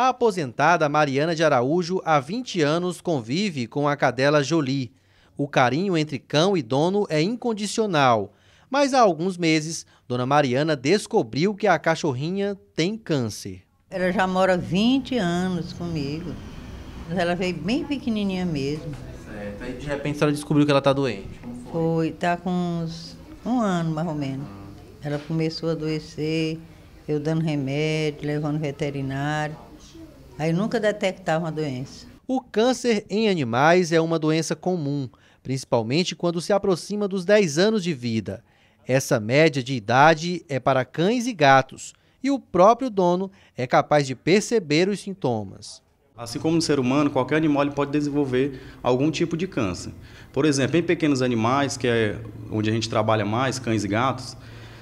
A aposentada Mariana de Araújo há 20 anos convive com a cadela Jolie. O carinho entre cão e dono é incondicional, mas há alguns meses, Dona Mariana descobriu que a cachorrinha tem câncer. Ela já mora 20 anos comigo. Ela veio bem pequenininha mesmo. Certo. Aí de repente ela descobriu que ela está doente. Foi? foi, tá com uns um ano mais ou menos. Hum. Ela começou a adoecer, eu dando remédio, levando veterinário. Aí nunca detectavam a doença. O câncer em animais é uma doença comum, principalmente quando se aproxima dos 10 anos de vida. Essa média de idade é para cães e gatos, e o próprio dono é capaz de perceber os sintomas. Assim como no ser humano, qualquer animal pode desenvolver algum tipo de câncer. Por exemplo, em pequenos animais, que é onde a gente trabalha mais, cães e gatos,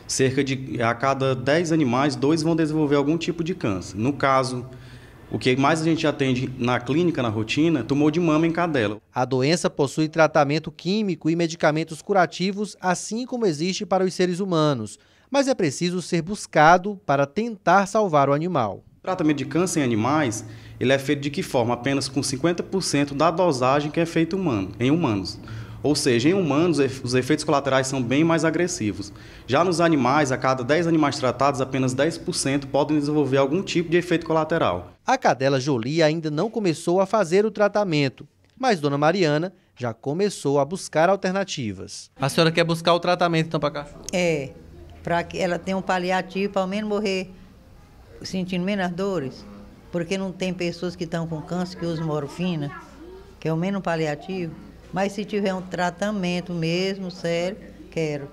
cerca de a cada 10 animais, dois vão desenvolver algum tipo de câncer. No caso o que mais a gente atende na clínica, na rotina, é tumor de mama em cadela. A doença possui tratamento químico e medicamentos curativos, assim como existe para os seres humanos, mas é preciso ser buscado para tentar salvar o animal. O tratamento de câncer em animais, ele é feito de que forma? Apenas com 50% da dosagem que é feita humano, em humanos. Ou seja, em humanos os efeitos colaterais são bem mais agressivos. Já nos animais, a cada 10 animais tratados, apenas 10% podem desenvolver algum tipo de efeito colateral. A cadela Jolie ainda não começou a fazer o tratamento, mas Dona Mariana já começou a buscar alternativas. A senhora quer buscar o tratamento então para cá? É, para que ela tenha um paliativo, para ao menos morrer sentindo menos dores, porque não tem pessoas que estão com câncer que usam morfina, que é o menos paliativo. Mas se tiver um tratamento mesmo, sério, quero.